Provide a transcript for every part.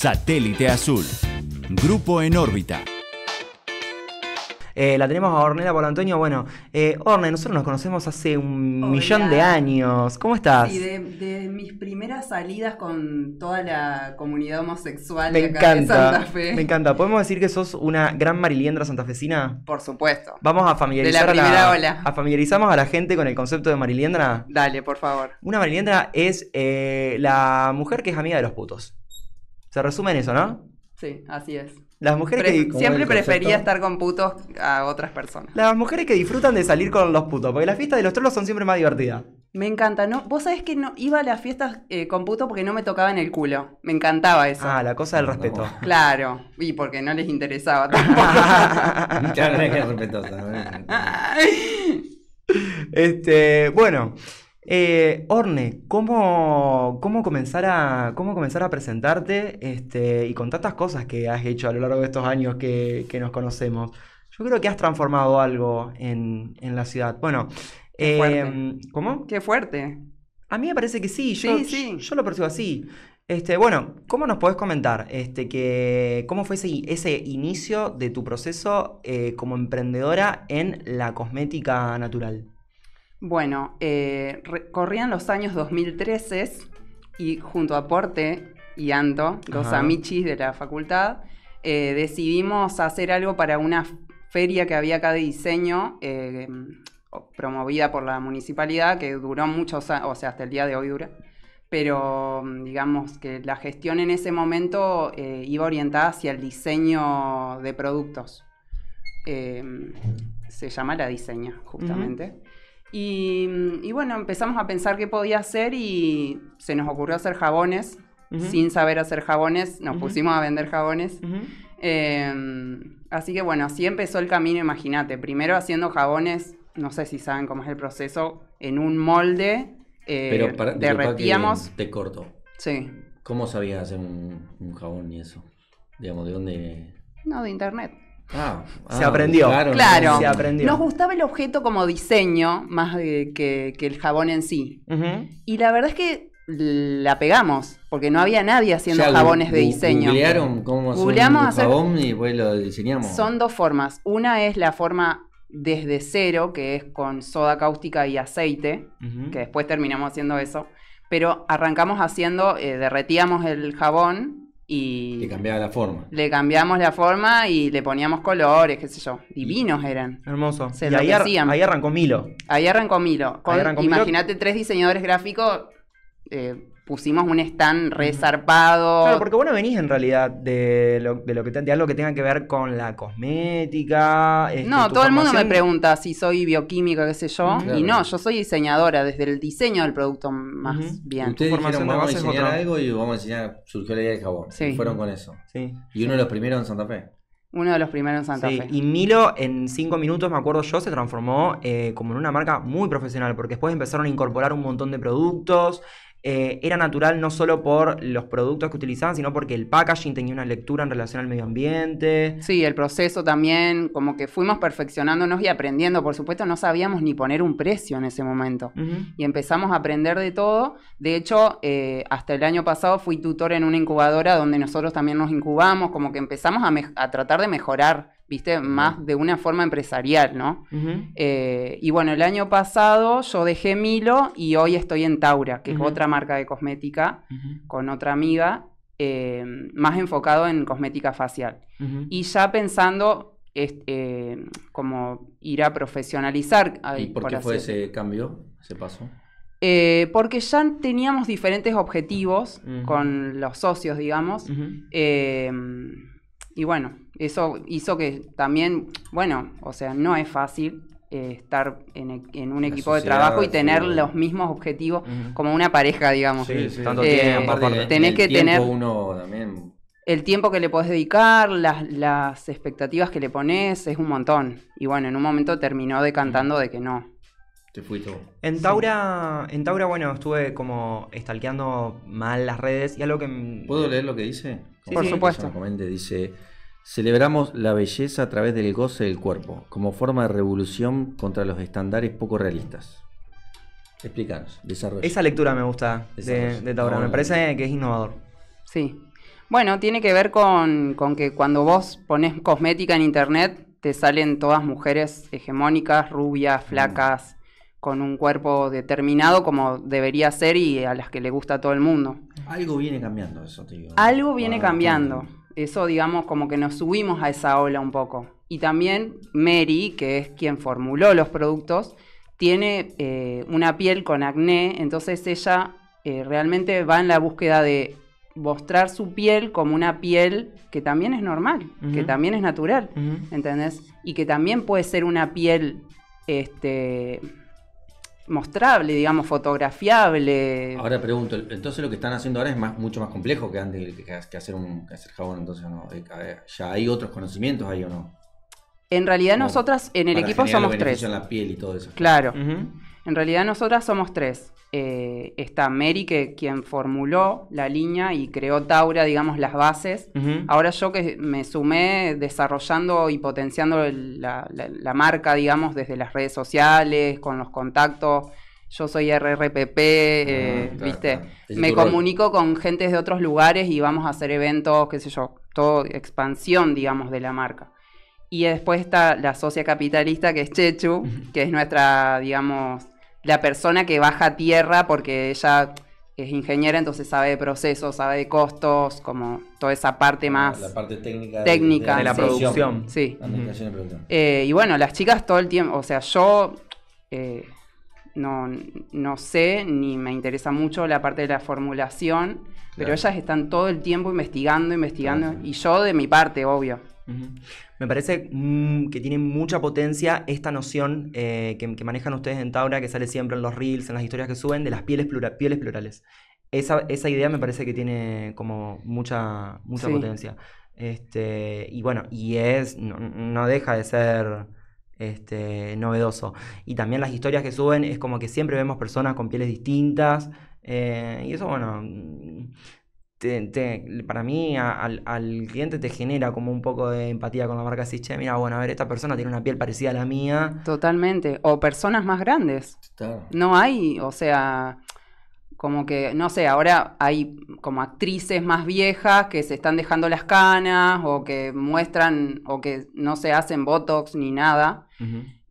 Satélite Azul. Grupo en órbita. Eh, la tenemos a Ornella Antonio. Bueno, eh, Orne, nosotros nos conocemos hace un millón de años. ¿Cómo estás? Sí, de, mis primeras salidas con toda la comunidad homosexual de, acá encanta, Santa Fe. Me encanta. ¿Podemos decir que sos una gran mariliendra santafesina? Por supuesto. Vamos a familiarizar la primera a ola. familiarizamos a la gente con el concepto de mariliendra. Dale, por favor. Una mariliendra es eh, la mujer que es amiga de los putos. Se resume en eso, ¿no? Sí, así es. Las mujeres que siempre prefería estar con putos a otras personas. Las mujeres que disfrutan de salir con los putos, porque las fiestas de los trolos son siempre más divertidas. Me encanta, ¿no? Vos sabés que no iba a las fiestas eh, con putos porque no me tocaba en el culo. Me encantaba eso. Ah, la cosa del respeto. Claro, y porque no les interesaba tampoco. claro, que es este, bueno, eh, Orne, ¿cómo, comenzar a, ¿cómo comenzar a presentarte este, y con tantas cosas que has hecho a lo largo de estos años que, nos conocemos? Yo creo que has transformado algo en, la ciudad. Bueno, em, ¿cómo? Qué fuerte. A mí me parece que sí, yo, yo lo percibo así. Este, bueno, ¿cómo nos podés comentar este, que, cómo fue ese, inicio de tu proceso eh, como emprendedora en la cosmética natural? Bueno, eh, corrían los años 2013 y junto a Porte y Anto, los amichis de la facultad, eh, decidimos hacer algo para una feria que había acá de diseño, eh, promovida por la municipalidad, que duró muchos años, o sea, hasta el día de hoy dura. Pero mm, digamos que la gestión en ese momento iba orientada hacia el diseño de productos. se llama la diseña, justamente. Mm, y, bueno, empezamos a pensar qué podía hacer y se nos ocurrió hacer jabones. Sin saber hacer jabones, nos pusimos a vender jabones. Em, así que bueno, así empezó el camino, imagínate. Primero haciendo jabones, no sé si saben cómo es el proceso, en un molde. Eh, Pero para, derretíamos. te corto. Sí. ¿Cómo sabías hacer un, un jabón y eso? Digamos, ¿de dónde? No, de internet. Ah, se ah, aprendió. Claro, Nos gustaba el objeto como diseño más que, el jabón en sí. Y la verdad es que la pegamos, porque no había nadie haciendo jabones de diseño. ¿Googlearon cómo un jabón y pues lo diseñamos? Son dos formas. Una es la forma desde cero, que es con soda cáustica y aceite, que después terminamos haciendo eso. Pero arrancamos haciendo, eh, derretíamos el jabón y le cambiaba la forma. Le cambiamos la forma y le poníamos colores, qué sé yo. Divinos eran. Hermoso. Se ahí, arrancó Milo. Ahí arrancó Milo. Imagínate tres diseñadores gráficos eh, pusimos un stand resarpado. Claro, porque bueno, venís en realidad de lo, que algo que tenga que ver con la cosmética. Este, no, todo el mundo me pregunta si soy bioquímica, qué sé yo. Y no, yo soy diseñadora, desde el diseño del producto más bien. Ustedes dijeron, vamos a algo y vamos a enseñar, surgió la idea de jabón. Sí. fueron con eso. Sí. Y uno de los primeros en Santa Fe. Uno de los primeros en Santa Fe. Y Milo en cinco minutos, me acuerdo yo, se transformó eh, como en una marca muy profesional, porque después empezaron a incorporar un montón de productos, eh, era natural no solo por los productos que utilizaban, sino porque el packaging tenía una lectura en relación al medio ambiente. Sí, el proceso también, como que fuimos perfeccionándonos y aprendiendo. Por supuesto, no sabíamos ni poner un precio en ese momento. Y empezamos a aprender de todo. De hecho, eh, hasta el año pasado fui tutor en una incubadora donde nosotros también nos incubamos, como que empezamos a, a tratar de mejorar ¿viste? Más de una forma empresarial, ¿no? Eh, y bueno, el año pasado yo dejé Milo y hoy estoy en Taura, que es otra marca de cosmética, con otra amiga, eh, más enfocado en cosmética facial. Y ya pensando este, como ir a profesionalizar. ¿Y por, qué fue ese cambio, ese paso? porque ya teníamos diferentes objetivos con los socios, digamos. y bueno, eso hizo que también, bueno, o sea, no es fácil eh, estar en, e, un equipo de trabajo y tener los mismos objetivos como una pareja, digamos. Sí, Tanto eh, tenés que tener uno también. el tiempo que le podés dedicar, las, expectativas que le pones, es un montón. Y bueno, en un momento terminó decantando de que no. Te fuiste En Taura, en Taura, bueno, estuve como estalqueando mal las redes y algo que... ¿Puedo leer lo que dice? Por supuesto. dice... Celebramos la belleza a través del goce del cuerpo, como forma de revolución contra los estándares poco realistas. Explícanos, Esa lectura me gusta de, de Taura, me parece que es innovador. Sí. Bueno, tiene que ver con, que cuando vos pones cosmética en internet, te salen todas mujeres hegemónicas, rubias, mm. flacas, con un cuerpo determinado como debería ser y a las que le gusta todo el mundo. Algo viene cambiando eso, tío. Algo viene ah, cambiando eso digamos como que nos subimos a esa ola un poco. Y también Mary, que es quien formuló los productos, tiene eh, una piel con acné, entonces ella eh, realmente va en la búsqueda de mostrar su piel como una piel que también es normal, que también es natural, ¿entendés? Y que también puede ser una piel este, mostrable, digamos, fotografiable. Ahora pregunto, entonces lo que están haciendo ahora es más, mucho más complejo que antes que, hacer un jabón, entonces eh, ya hay otros conocimientos ahí o no. En realidad nosotras en el equipo somos tres. En la piel y todo eso. Claro. En realidad nosotras somos tres. Eh, está Mary, que quien formuló la línea y creó Taura, digamos, las bases. Ahora yo que me sumé desarrollando y potenciando la, marca, digamos, desde las redes sociales, con los contactos. Yo soy RRPP, eh, ah, ¿viste? Me comunico con gente de otros lugares y vamos a hacer eventos, qué sé yo, todo expansión, digamos, de la marca. Y después está la socia capitalista, que es Chechu, que es nuestra, digamos, la persona que baja tierra porque ella es ingeniera, entonces sabe de procesos, sabe de costos, como toda esa parte ah, más... La parte técnica. de, la producción. Sí. Eh, y bueno, las chicas todo el tiempo, o sea, yo eh, no, no, sé ni me interesa mucho la parte de la formulación, pero ellas están todo el tiempo investigando, investigando, y yo de mi parte, obvio. Me parece mm, que tiene mucha potencia esta noción eh, que, manejan ustedes en Taura, que sale siempre en los reels, en las historias que suben, de las pieles, plurales. Esa, idea me parece que tiene como mucha, mucha potencia. Este, y bueno, y es, no, deja de ser este, novedoso. Y también las historias que suben es como que siempre vemos personas con pieles distintas. Eh, y eso, bueno, para mí al, cliente te genera como un poco de empatía con la marca. Así, che, mira, bueno, a ver, esta persona tiene una piel parecida a la mía. Totalmente. O personas más grandes. No hay, o sea, como que, no sé, ahora hay como actrices más viejas que se están dejando las canas o que muestran o que no se hacen botox ni nada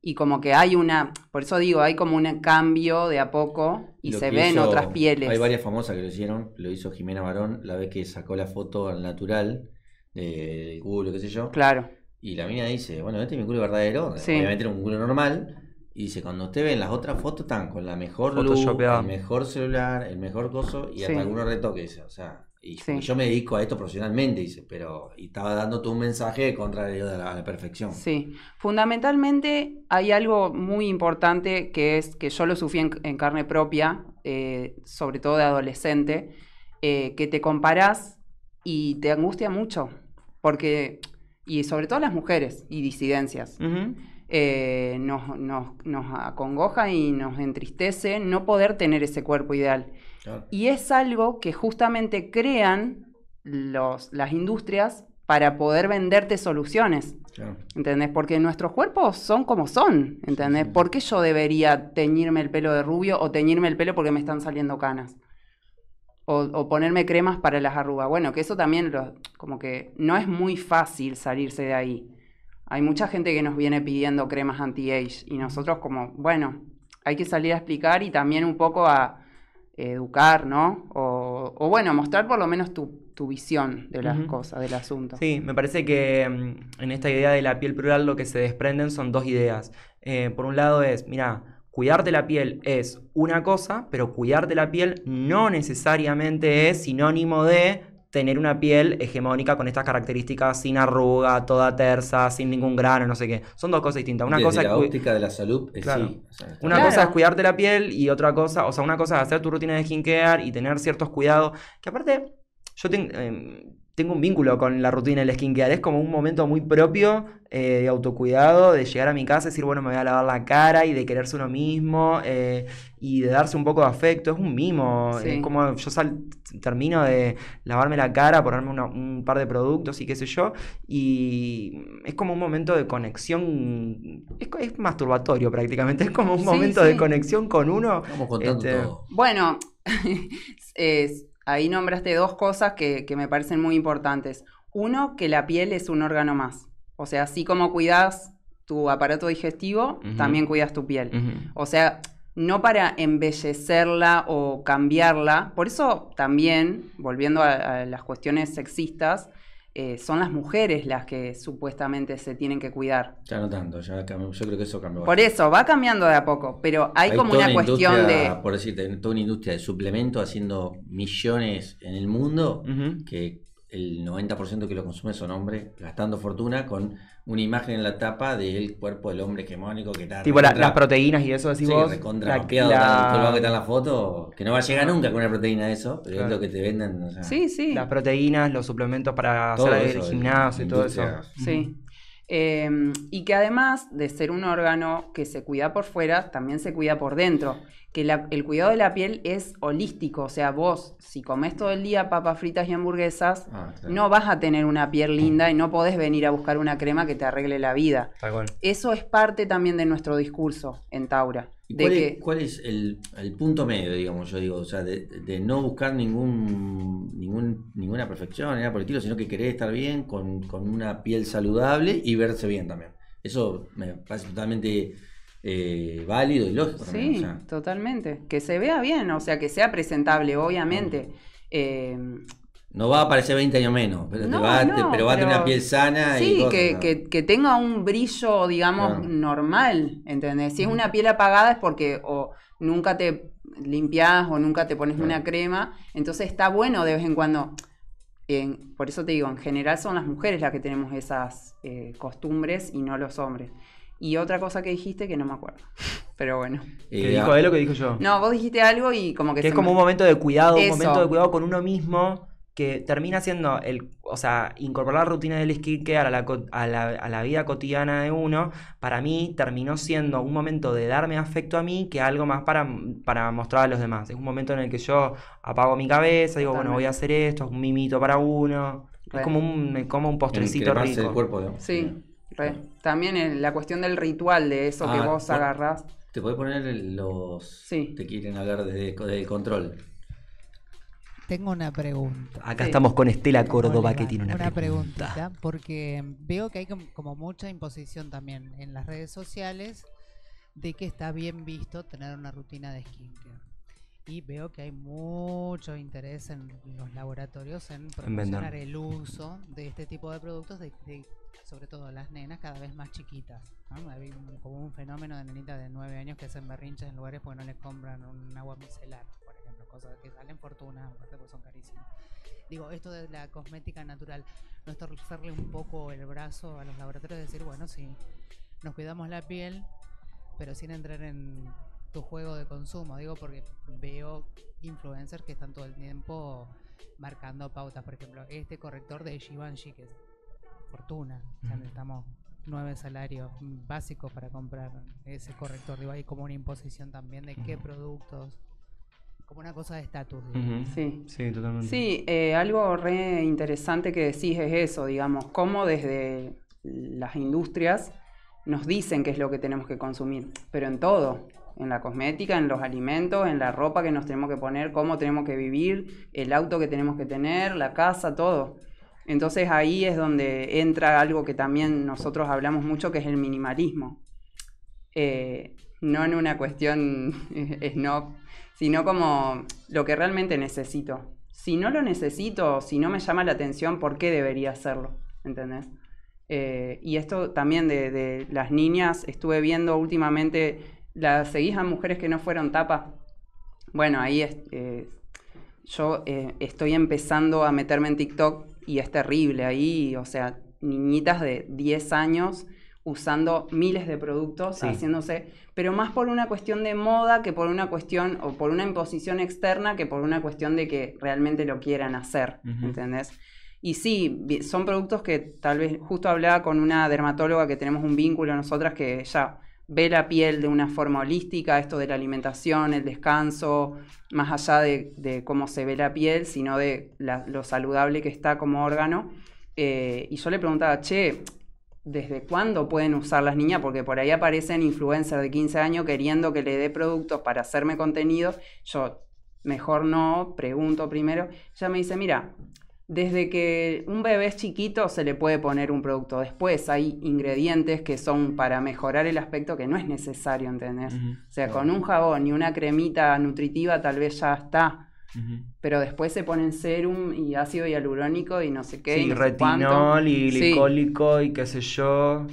y como que hay una, por eso digo, hay como un cambio de a poco y se ven otras pieles. Hay varias famosas que lo hicieron, lo hizo Jimena Barón la vez que sacó la foto al natural de culo, qué sé yo. Claro. Y la mina dice, bueno, este es mi culo verdadero, obviamente era un culo normal. Y dice, cuando usted ve en las otras fotos están con la mejor luz, el mejor celular, el mejor coso y hasta hasta algunos retoques. O sea, y yo me dedico a esto profesionalmente, dice, pero y estaba tú un mensaje contrario a la, perfección. Sí, fundamentalmente hay algo muy importante que es que yo lo sufrí en, carne propia, eh, sobre todo de adolescente, eh, que te comparás y te angustia mucho, porque, y sobre todo las mujeres y disidencias. Eh, nos acongoja y nos entristece no poder tener ese cuerpo ideal. Y es algo que justamente crean los, las industrias para poder venderte soluciones. ¿Entendés? Porque nuestros cuerpos son como son, ¿entendés? ¿Por qué yo debería teñirme el pelo de rubio o teñirme el pelo porque me están saliendo canas? O, ponerme cremas para las arrugas. Bueno, que eso también como que no es muy fácil salirse de ahí. Hay mucha gente que nos viene pidiendo cremas anti-age y nosotros como, bueno, hay que salir a explicar y también un poco a, educar, ¿no? O, o, bueno, mostrar por lo menos tu, tu visión de las cosas, del asunto. Sí, me parece que mm, en esta idea de la piel plural lo que se desprenden son dos ideas. Eh, por un lado es, mira, cuidarte la piel es una cosa, pero cuidarte la piel no necesariamente es sinónimo de tener una piel hegemónica con estas características, sin arruga, toda tersa, sin ningún grano, no sé qué. Son dos cosas distintas. Una cosa de la salud, eh, es una cosa es cuidarte la piel y otra cosa, o sea, una cosa es hacer tu rutina de skincare y tener ciertos cuidados, que aparte yo em, tengo un vínculo con la rutina del skincare, es como un momento muy propio eh, de autocuidado, de llegar a mi casa y decir, bueno, me voy a lavar la cara y de quererse uno mismo. Eh, y de darse un poco de afecto, es un mimo, es como yo termino de lavarme la cara, ponerme un par de productos y qué sé yo, y es como un momento de conexión, es, masturbatorio prácticamente, es como un momento de conexión con uno. Este, todo. Bueno, ahí nombraste dos cosas que, me parecen muy importantes. Uno, que la piel es un órgano más, o sea, así como cuidas tu aparato digestivo, también cuidas tu piel. O sea, no para embellecerla o cambiarla. Por eso también, volviendo a, las cuestiones sexistas, eh, son las mujeres las que supuestamente se tienen que cuidar. Ya no tanto, ya cambió, yo creo que eso cambió. Por eso, va cambiando de a poco, pero hay, como una cuestión de... Por decirte, toda una industria de suplementos haciendo millones en el mundo, que el 90% que lo consume son hombres, gastando fortuna con una imagen en la tapa del cuerpo del hombre hegemónico que está. Tipo las proteínas y eso, decimos sí, Recontra la, que está en la foto. Que no va a llegar nunca con una proteína de eso, pero es lo que te venden. Sí, sí. Las proteínas, los suplementos para todo hacer eso, el gimnasio y todo eso. Sí. Em, y que además de ser un órgano que se cuida por fuera, también se cuida por dentro que el cuidado de la piel es holístico, o sea, vos si comes todo el día papas fritas y hamburguesas, ah, no vas a tener una piel linda y no podés venir a buscar una crema que te arregle la vida. Eso es parte también de nuestro discurso en Taura. cuál, es, el, punto medio, digamos, yo digo? O sea, de, no buscar ningún, ninguna perfección, nada por el estilo, sino que querer estar bien con, con una piel saludable y verse bien también. Eso me parece totalmente eh, válido y lógico. Sí, totalmente. Que se vea bien, o sea, que sea presentable, obviamente. Eh, no va a aparecer 20 años menos, pero, va, pero va a tener una piel sana. Sí, que, tenga un brillo, digamos, normal, ¿entendés? Si es una piel apagada es porque o nunca te limpias o nunca te pones una crema, entonces está bueno de vez en cuando. por eso te digo, en general son las mujeres las que tenemos esas eh, costumbres y no los hombres. Y otra cosa que dijiste que no me acuerdo. Pero bueno. ¿Qué eh, dijo él o qué dijo yo? No, vos dijiste algo y como que... es como un momento de cuidado, un momento de cuidado con uno mismo que termina siendo el, o sea, incorporar la rutina del skincare a la, a, la, a la vida cotidiana de uno, para mí terminó siendo un momento de darme afecto a mí que algo más para, para mostrar a los demás. Es un momento en el que yo apago mi cabeza, digo, bueno, voy a hacer esto, es un mimito para uno. Es como un, como un postrecito rico. cuerpo, Sí. Pues, también en la cuestión del ritual de eso que ah, vos agarras Te puedes poner los. Sí. Te quieren hablar desde, control. Tengo una pregunta. Acá estamos con Estela Córdoba que tiene una, pregunta. porque veo que hay como mucha imposición también en las redes sociales de que está bien visto tener una rutina de skincare. Y veo que hay mucho interés en los laboratorios en promocionar el uso de este tipo de productos, de, sobre todo las nenas, cada vez más chiquitas. Hay como un fenómeno de nenitas de 9 años que hacen berrinches en lugares porque no les compran un agua micelar, por ejemplo, cosas que salen fortunas, porque son carísimas. Digo, esto de la cosmética natural, no es un poco el brazo a los laboratorios decir, bueno, sí, nos cuidamos la piel, pero sin entrar en tu juego de consumo, digo, porque veo influencers que están todo el tiempo marcando pautas, por ejemplo, este corrector de Givenchy, que fortuna. necesitamos nueve salarios básicos para comprar ese corrector. Digo, hay como una imposición también de qué productos, como una cosa de estatus. Sí, eh, algo re interesante que decís es eso, digamos, cómo desde las industrias nos dicen qué es lo que tenemos que consumir, pero en todo, en la cosmética, en los alimentos, en la ropa que nos tenemos que poner, cómo tenemos que vivir, el auto que tenemos que tener, la casa, todo. Entonces ahí es donde entra algo que también nosotros hablamos mucho, que es el minimalismo. Eh, no en una cuestión snob, sino como lo que realmente necesito. Si no lo necesito, si no me llama la atención, ¿por qué debería hacerlo? ¿Entendés? Eh, y esto también de, las niñas, estuve viendo últimamente, las seguís a mujeres que no fueron tapa. Bueno, ahí eh, yo estoy empezando a meterme en TikTok y es terrible ahí, o sea, niñitas de 10 años usando miles de productos, haciéndose, pero más por una cuestión de moda que por una cuestión o por una imposición externa que por una cuestión de que realmente lo quieran hacer, ¿entendés? Y sí, son productos que tal vez justo hablaba con una dermatóloga que tenemos un vínculo nosotras que ya ve la piel de una forma holística, esto de la alimentación, el descanso, más allá de, cómo se ve la piel, sino de lo saludable que está como órgano. Eh, y yo le preguntaba, che, ¿desde cuándo pueden usar las niñas? Porque por ahí aparecen influencers de 15 años queriendo que le dé productos para hacerme contenido. Yo, mejor no, pregunto primero. Ella me dice, mira, desde que un bebé es chiquito se le puede poner un producto. Después hay ingredientes que son para mejorar el aspecto que no es necesario, ¿entendés? O sea, con un jabón y una cremita nutritiva tal vez ya está. Pero después se ponen serum y ácido hialurónico y no sé qué. y retinol y glicólico y qué sé yo.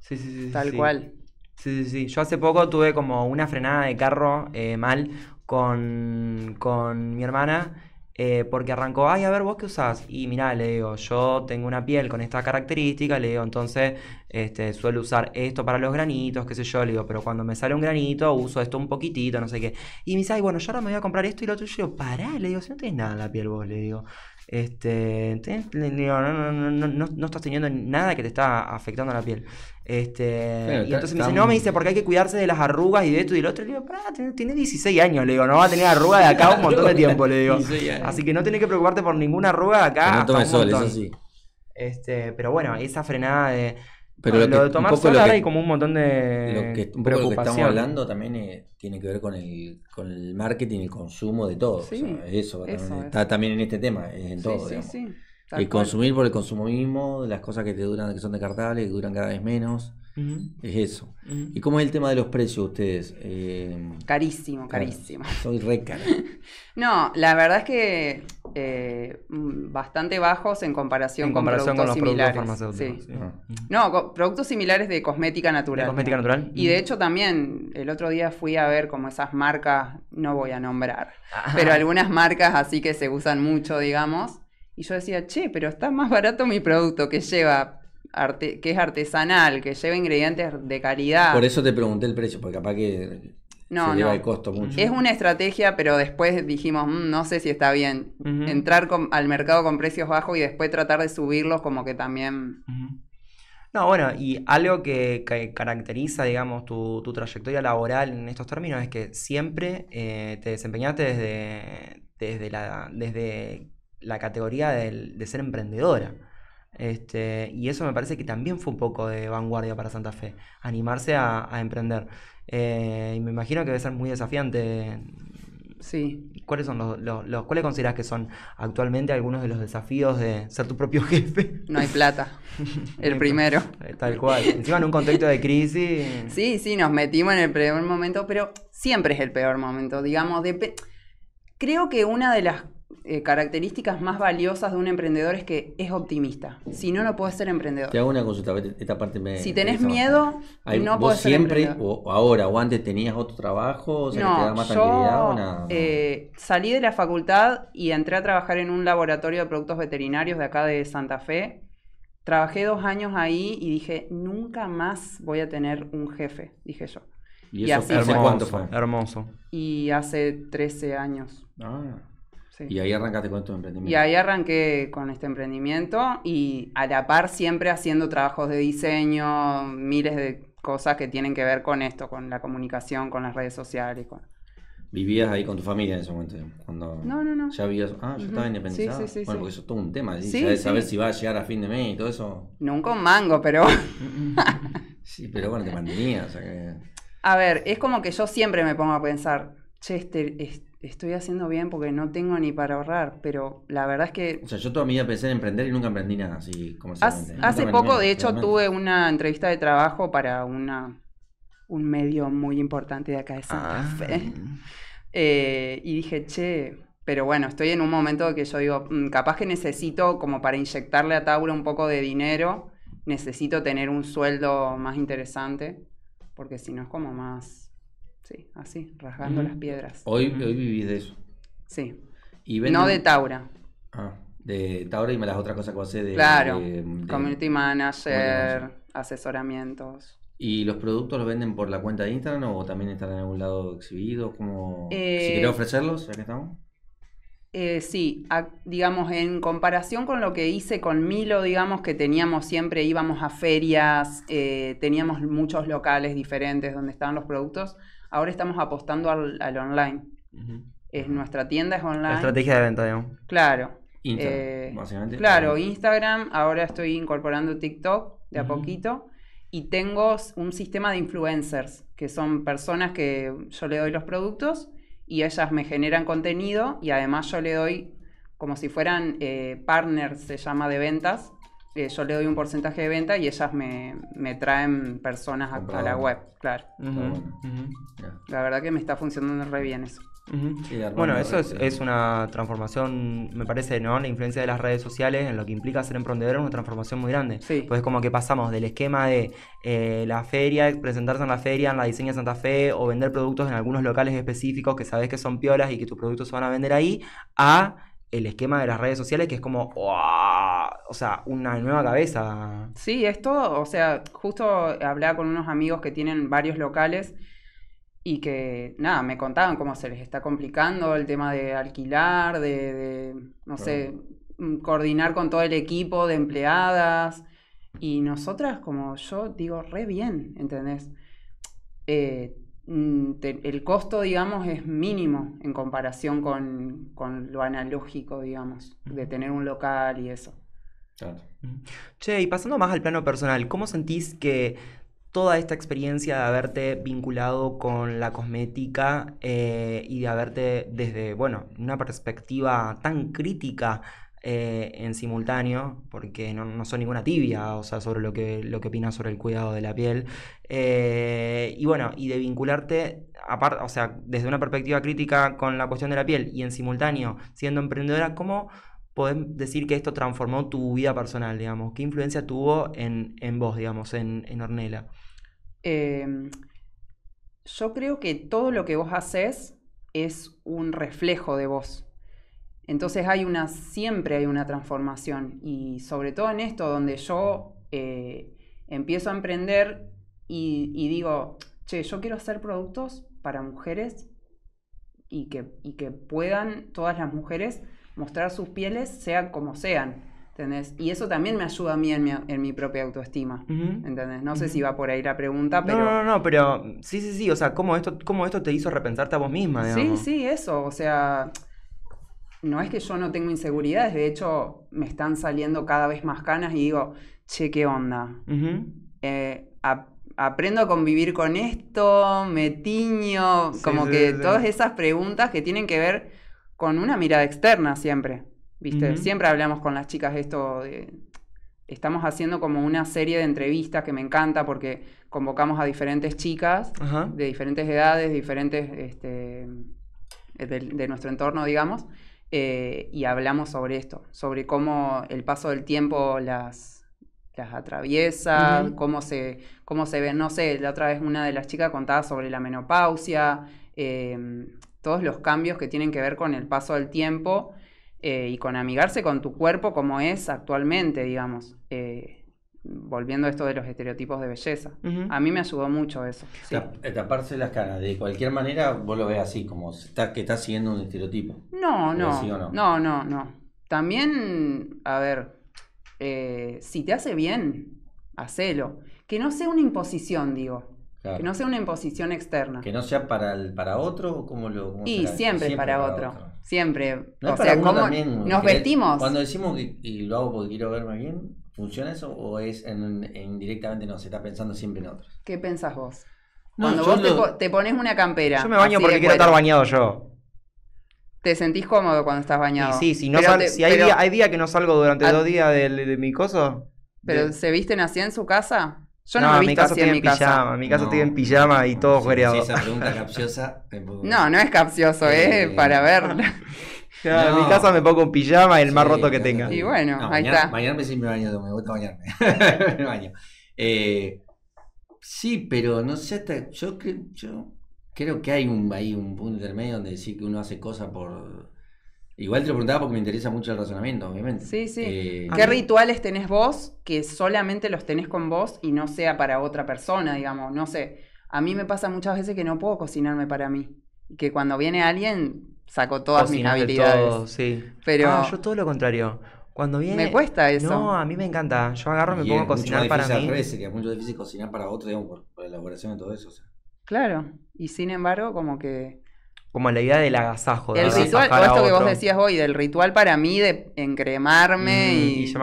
Sí, sí, sí. Tal cual. Sí, sí, sí. Yo hace poco tuve como una frenada de carro eh, mal con, con mi hermana eh, porque arrancó, ay, a ver, vos qué usás. Y mirá, le digo, yo tengo una piel con esta característica, le digo, entonces este, suelo usar esto para los granitos, qué sé yo, le digo, pero cuando me sale un granito uso esto un poquitito, no sé qué. Y me dice, ay, bueno, yo ahora me voy a comprar esto y lo otro. Y yo, pará, le digo, si no tenés nada la piel vos, le digo. Este, no, no, no, no, estás teniendo nada que te está afectando la piel. Este, y entonces me dice, no, me dice, porque hay que cuidarse de las arrugas y de esto y del otro. Le digo, pará, tiene 16 años, le digo, no va a tener arrugas de acá un montón de tiempo, le digo. Así que no tenés que preocuparte por ninguna arruga de acá. no tome sol, eso sí. Este, pero bueno, esa frenada de. Pero lo, que, de tomar sol ahora hay como un montón de. Lo que, estamos hablando también eh, tiene que ver con el, con el marketing, el consumo de todo. eso, está, también en este tema, en todo. Sí, sí y el consumir por el consumo mismo, las cosas que te duran, que son descartables, que duran cada vez menos. Es eso. ¿Y cómo es el tema de los precios ustedes? Em, carísimo, carísimo. soy re no, la verdad es que eh, bastante bajos en comparación, con productos similares. sí. Ah. No, productos similares de cosmética natural. cosmética natural. Y de hecho también el otro día fui a ver como esas marcas, no voy a nombrar, ah. pero algunas marcas así que se usan mucho, digamos y yo decía, che, pero está más barato mi producto que lleva que es artesanal, que lleva ingredientes de calidad. Por eso te pregunté el precio, porque capaz que no, no. lleva el costo mucho. Es una estrategia, pero después dijimos, mm, no sé si está bien. Entrar al mercado con precios bajos y después tratar de subirlos, como que también. No, bueno, y algo que, caracteriza, digamos, tu, trayectoria laboral en estos términos es que siempre eh, te desempeñaste desde, desde la categoría de, ser emprendedora. Este, y eso me parece que también fue un poco de vanguardia para Santa Fe, animarse a, emprender. Eh, y me imagino que debe ser muy desafiante. Sí. ¿Cuáles son los, consideras que son actualmente algunos de los desafíos de ser tu propio jefe? No hay plata. el primero. Tal cual. Encima en un contexto de crisis. Sí, sí, nos metimos en el peor momento, pero siempre es el peor momento. Digamos, de creo que una de las eh, características más valiosas de un emprendedor es que es optimista. Si no, no puedes ser emprendedor. Te hago una consulta, esta parte me. Si tenés miedo, no puedes ser siempre, o, ahora, o antes tenías otro trabajo, o sea, te da más tranquilidad o nada. Eh, salí de la facultad y entré a trabajar en un laboratorio de productos veterinarios de acá de Santa Fe. Trabajé dos años ahí y dije, nunca más voy a tener un jefe, dije yo. ¿Y, eso hermoso, ¿cuánto fue? Hermoso. Y hace 13 años. Ah. Y ahí arrancaste con tu emprendimiento. Y ahí arranqué con este emprendimiento y a la par siempre haciendo trabajos de diseño, miles de cosas que tienen que ver con esto, con la comunicación, con las redes sociales. ¿Vivías ahí con tu familia en ese momento? no, no, no. ¿Ya vivías? Ah, yo estaba independiente. Sí, sí, sí, bueno, porque eso es todo un tema, ¿sabes? saber si va a llegar a fin de mes y todo eso. Nunca un mango, pero... Mm, mm. sí, pero bueno, te mantenías, A ver, es como que yo siempre me pongo a pensar, che, este estoy haciendo bien porque no tengo ni para ahorrar, pero la verdad es que... O sea, yo toda mi vida pensé en emprender y nunca emprendí nada así como Hace, hace poco, de hecho, tuve una entrevista de trabajo para una, un medio muy importante de acá de Santa ah. Fe. Eh, y dije, che, pero bueno, estoy en un momento que yo digo, mm, capaz que necesito, como para inyectarle a Tauro un poco de dinero, necesito tener un sueldo más interesante, porque si no es como más Sí, así, rasgando las mm. piedras. Hoy, hoy vivís de eso. Sí. Y No de Taura. Ah, de Taura y me las otras cosas que vos de, claro, community manager, asesoramientos. ¿Y los productos los venden por la cuenta de Instagram o también están en algún lado exhibido? Como... si eh, querés ofrecerlos, ya que estamos. Eh, sí, digamos, en comparación con lo que hice con Milo, digamos que teníamos siempre, íbamos a ferias, eh, teníamos muchos locales diferentes donde estaban los productos ahora estamos apostando al, online. es, nuestra tienda es online. La estrategia de venta, Claro. Instagram, eh, básicamente. Claro, Instagram, ahora estoy incorporando TikTok de a poquito. Y tengo un sistema de influencers, que son personas que yo le doy los productos y ellas me generan contenido y además yo le doy como si fueran eh, partners, se llama, de ventas. Eh, yo le doy un porcentaje de venta y ellas me, traen personas a, la web, claro. La verdad que me está funcionando re bien eso. Bueno, eso es, una transformación, me parece, ¿no? La influencia de las redes sociales en lo que implica ser emprendedor es una transformación muy grande. Sí. Pues como que pasamos del esquema de eh, la feria, presentarse en la feria, en la diseña Santa Fe, o vender productos en algunos locales específicos que sabes que son piolas y que tus productos se van a vender ahí, a el esquema de las redes sociales, que es como, o sea, una nueva cabeza. Sí, es todo, o sea, justo hablaba con unos amigos que tienen varios locales y que, nada, me contaban cómo se les está complicando el tema de alquilar, de, no sé, mm, coordinar con todo el equipo de empleadas. Y nosotras, como yo digo, re bien, ¿entendés? Eh, Mm, el costo, digamos, es mínimo en comparación con, lo analógico, digamos, de tener un local y eso. Che, y pasando más al plano personal, ¿cómo sentís que toda esta experiencia de haberte vinculado con la cosmética eh, y de haberte desde, bueno, una perspectiva tan crítica eh, en simultáneo, porque no, no, son ninguna tibia, o sea, sobre lo que, lo que opinas sobre el cuidado de la piel. Eh, y bueno, y de vincularte, aparte, o sea, desde una perspectiva crítica con la cuestión de la piel y en simultáneo, siendo emprendedora, ¿cómo podés decir que esto transformó tu vida personal, digamos? ¿Qué influencia tuvo en, vos, digamos, en, en Ornella? Em, yo creo que todo lo que vos haces es un reflejo de vos. Entonces hay una, siempre hay una transformación y sobre todo en esto donde yo eh, empiezo a emprender y, digo, che, yo quiero hacer productos para mujeres y que, y que puedan todas las mujeres mostrar sus pieles, sean como sean. ¿Entendés? Y eso también me ayuda a mí en mi, en mi propia autoestima. ¿Entendés? No sé si va por ahí la pregunta, pero. No, no, no, pero sí, sí, sí. O sea, ¿cómo esto, cómo esto te hizo repensarte a vos misma? Digamos? Sí, sí, eso. O sea, no es que yo no tengo inseguridades, de hecho me están saliendo cada vez más canas y digo, che, ¿qué onda? Eh, aprendo a convivir con esto, me tiño, como que todas esas preguntas que tienen que ver con una mirada externa siempre, ¿viste? Siempre hablamos con las chicas de esto Estamos haciendo como una serie de entrevistas que me encanta porque convocamos a diferentes chicas de diferentes edades, diferentes este, de, nuestro entorno, digamos, eh, y hablamos sobre esto, sobre cómo el paso del tiempo las, las atraviesa, cómo, se, cómo se ve no sé, la otra vez una de las chicas contaba sobre la menopausia, em, todos los cambios que tienen que ver con el paso del tiempo eh, y con amigarse con tu cuerpo como es actualmente, digamos. Eh, volviendo a esto de los estereotipos de belleza. A mí me ayudó mucho eso. Eh, taparse las caras, de cualquier manera vos lo ves así, como que estás siguiendo un estereotipo. No, no. no. No, no, También, a ver, eh, si te hace bien, hacelo. Que no sea una imposición, digo. Que no sea una imposición externa. Que no sea para el, para otro, como lo. y siempre, para, otro. Siempre. o sea, nos vestimos? Cuando decimos que lo hago porque quiero verme bien, ¿Funciona eso o es en, no? Se está pensando siempre en otros. ¿Qué pensás vos? Cuando vos te, pones una campera. Yo me baño porque quiero estar bañado yo. ¿Te sentís cómodo cuando estás bañado? sí, sí, no si hay días día que no salgo durante dos días de, mi coso. ¿Pero se visten así en su casa? Yo no, me he visto así en mi casa. En mi casa estoy en pijama y todo sí, Si esa pregunta capciosa. No, no es capcioso, eh, es eh, para ver... En mi casa me pongo un pijama, el más roto que tenga. Y bueno, ahí está. Bañarme sí me baño, me gusta bañarme. baño. Eh, sí, pero no sé, hasta, yo, yo creo que hay un, un punto intermedio donde decir que uno hace cosas por... Igual te lo preguntaba porque me interesa mucho el razonamiento, obviamente. Sí, sí. Eh, ¿Qué rituales tenés vos que solamente los tenés con vos y no sea para otra persona, digamos? No sé. A mí me pasa muchas veces que no puedo cocinarme para mí. Que cuando viene alguien, sacó todas mis habilidades. Pero ah, yo todo lo contrario. Cuando viene. Me cuesta eso. No, a mí me encanta. Yo agarro y me pongo a cocinar para mí. Revés, sería mucho difícil cocinar para otro, digamos, por, elaboración de todo eso. Claro. Y sin embargo, como que. Como la idea del agasajo. ritual, todo esto que vos decías hoy, del ritual para mí de encremarme mm, y,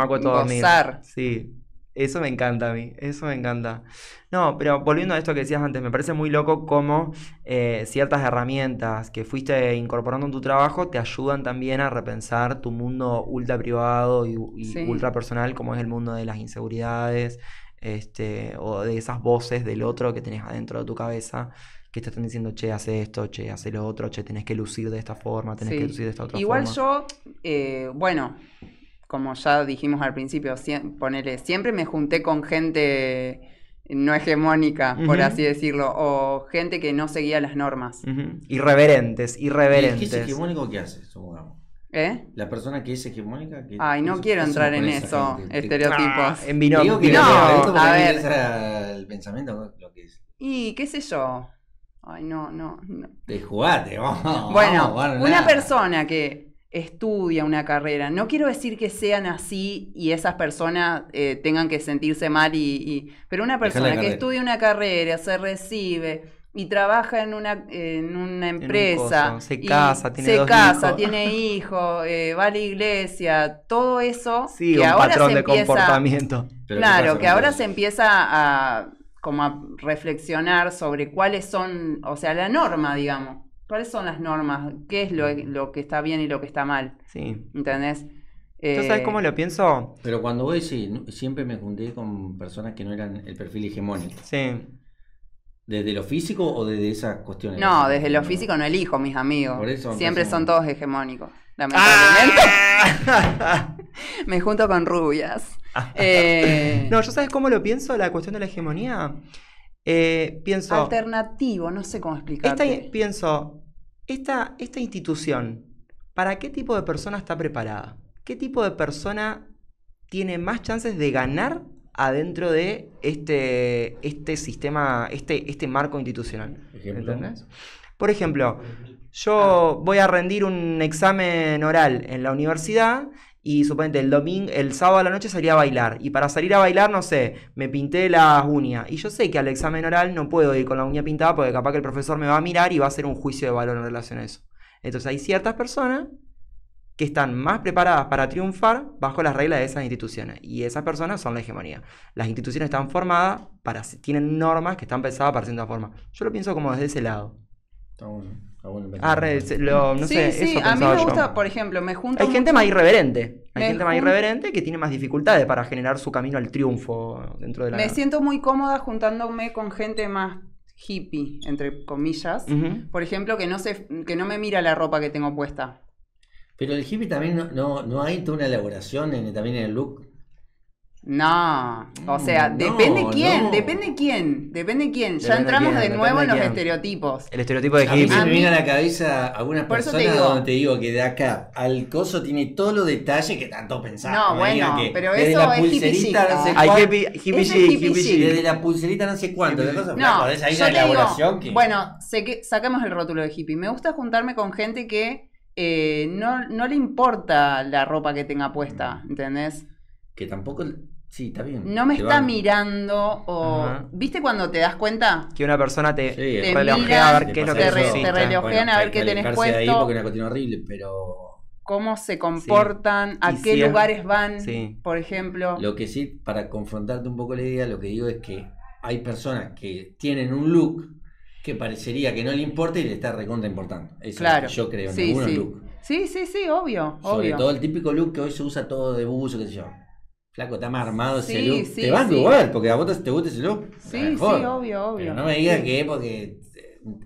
Sí. Eso me encanta a mí, eso me encanta. No, pero volviendo a esto que decías antes, me parece muy loco cómo eh, ciertas herramientas que fuiste incorporando en tu trabajo te ayudan también a repensar tu mundo ultra privado y, ultra personal, como es el mundo de las inseguridades este, o de esas voces del otro que tenés adentro de tu cabeza que te están diciendo, che, hace esto, che, hace lo otro, che, tenés que lucir de esta forma, tenés que lucir de esta otra forma. Igual yo, eh, bueno, como ya dijimos al principio, ponerle ponele, siempre me junté con gente no hegemónica, por así decirlo, o gente que no seguía las normas. Irreverentes, irreverentes. ¿Y es, que es hegemónico qué hace, ¿Eh? La persona que es hegemónica. Que Ay, no quiero entrar en eso, estereotipos. Ah, en binomio. no, a ver. el pensamiento, lo que es. Y qué sé yo. Ay, no, no. Te vamos. Bueno, una persona que estudia una carrera. No quiero decir que sean así y esas personas eh, tengan que sentirse mal, y, pero una persona que estudia una carrera, se recibe y trabaja en una, en una empresa, se casa, tiene, hijos. Eh, va a la iglesia, todo eso sí, un patrón de comportamiento. claro, que ahora se empieza a como a reflexionar sobre cuáles son, o sea, la norma, digamos. ¿Cuáles son las normas? ¿Qué es lo, que está bien y lo que está mal? Sí. ¿Entendés? ¿Tú sabes cómo lo eh, pienso? Pero cuando voy, sí, siempre me junté con personas que no eran el perfil hegemónico. Sí. ¿Desde lo físico o desde esas cuestiones? No, desde lo físico no elijo, mis amigos. Siempre son todos hegemónicos. Ah. Me junto con rubias. Ah. Eh, no, ¿yo sabes cómo lo pienso? La cuestión de la hegemonía. Eh, pienso. Alternativo, no sé cómo explicarlo. Pienso, esta, esta institución, ¿para qué tipo de persona está preparada? ¿Qué tipo de persona tiene más chances de ganar adentro de este, este sistema, este, este marco institucional? Por ejemplo, yo ah. voy a rendir un examen oral en la universidad y suponete, el domingo, el sábado a la noche salí a bailar. Y para salir a bailar, no sé, me pinté las uñas. Y yo sé que al examen oral no puedo ir con la uña pintada porque capaz que el profesor me va a mirar y va a hacer un juicio de valor en relación a eso. Entonces hay ciertas personas que están más preparadas para triunfar bajo las reglas de esas instituciones. Y esas personas son la hegemonía. Las instituciones están formadas, para, tienen normas que están pensadas para cierta forma. Yo lo pienso como desde ese lado. Está Ah, sí, sí, a mí me gusta, por ejemplo, me junto. Hay gente más irreverente. Hay gente más irreverente que tiene más dificultades para generar su camino al triunfo dentro de la. Me siento muy cómoda juntándome con gente más hippie, entre comillas. Por ejemplo, que no, se, que no me mira la ropa que tengo puesta. Pero el hippie también no, hay toda una elaboración también en el look no, o sea, depende quién, depende quién, depende quién. ya entramos de nuevo en los estereotipos. El estereotipo de hippie. me viene a la cabeza algunas personas donde te digo que de acá al coso tiene todos los detalles que tanto pensamos. No, bueno, que pero eso es hippie Hay que Hippie, hippie, chic, Desde la pulserita no sé cuánto. no, ahí yo la te elaboración digo, que... Bueno, sé que sacamos el rótulo de hippie. Me gusta juntarme con gente que eh, no, no le importa la ropa que tenga puesta, ¿entendés? que tampoco. Sí, está bien. No me está mirando o. ¿Viste cuando te das cuenta? Que una persona te, te relojea a ver qué es lo que Te relojean a ver qué tenés puesto. Ahí porque cuestión horrible, pero. Cómo se comportan, a qué lugares van, por ejemplo. Lo que sí, para confrontarte un poco la idea, lo que digo es que hay personas que tienen un look que parecería que no le importa y le está recontra importando. Eso claro. que yo creo en sí, sí. Look. Sí, sí, sí, obvio. Sobre todo el típico look que hoy se usa todo de buzo, qué sé yo. Flaco, está más armado sí, ese look. Sí, te vas igual, porque a vos te gusta ese look. Sí, sí, obvio, obvio. no me digas que es porque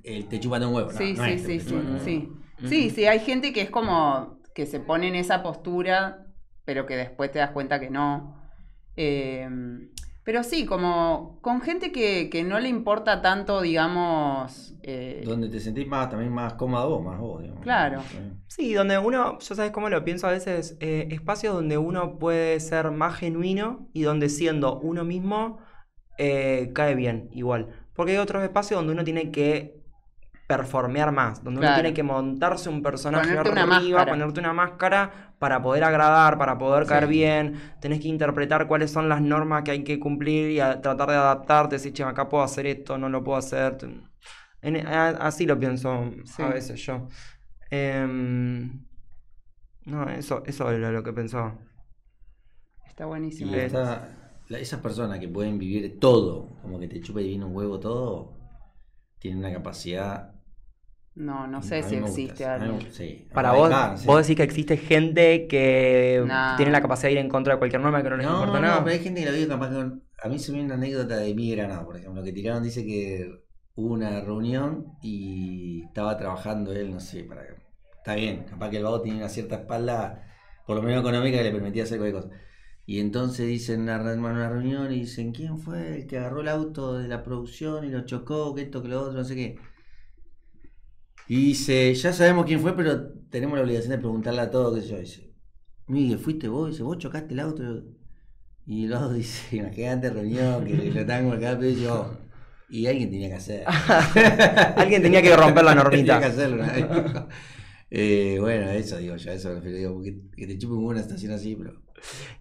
eh, te, chupa un huevo. sí, sí, sí, sí, sí. Sí, sí, hay gente que es como que se pone en esa postura, pero que después te das cuenta que no. Eh, pero sí, como con gente que, que no le importa tanto, digamos... Eh, donde te sentís más, también más cómodo, más vos, digamos. Claro. Sí, donde uno, yo sabes cómo lo pienso a veces, eh, espacios donde uno puede ser más genuino y donde siendo uno mismo eh, cae bien, igual. Porque hay otros espacios donde uno tiene que performear más, donde uno tiene que montarse un personaje ponerte arriba, una ponerte una máscara para poder agradar, para poder caer bien, tenés que interpretar cuáles son las normas que hay que cumplir y tratar de adaptarte, decir, che, acá puedo hacer esto, no lo puedo hacer. así lo pienso a veces yo. Em, no, eso, eso era lo que pensaba. Está buenísimo. esas personas que pueden vivir todo, como que te chupa y viene un huevo todo, tienen una capacidad no, no sé si existe algo. Para vos, vos decís que existe gente que tiene la capacidad de ir en contra de cualquier norma que no les importa nada. No, pero hay gente que lo vive capaz A mí se me viene una anécdota de mi granado, por ejemplo, que tiraron, dice que hubo una reunión y estaba trabajando él, no sé, para... Está bien, capaz que el vago tiene una cierta espalda, por lo menos económica, que le permitía hacer cualquier cosa. Y entonces dicen en una reunión y dicen, ¿quién fue el que agarró el auto de la producción y lo chocó, que esto, que lo otro, no sé qué? Y dice, ya sabemos quién fue, pero tenemos la obligación de preguntarle a todos, qué yo. Dice, Miguel, fuiste vos, dice, vos chocaste el auto. Y el otro dice, imagínate reunión, que lo tengo con el cabello y Y alguien tenía que hacer. alguien tenía que romper la normita. eh, bueno, eso digo yo, eso refiero, digo, que, te te en una estación así, pero.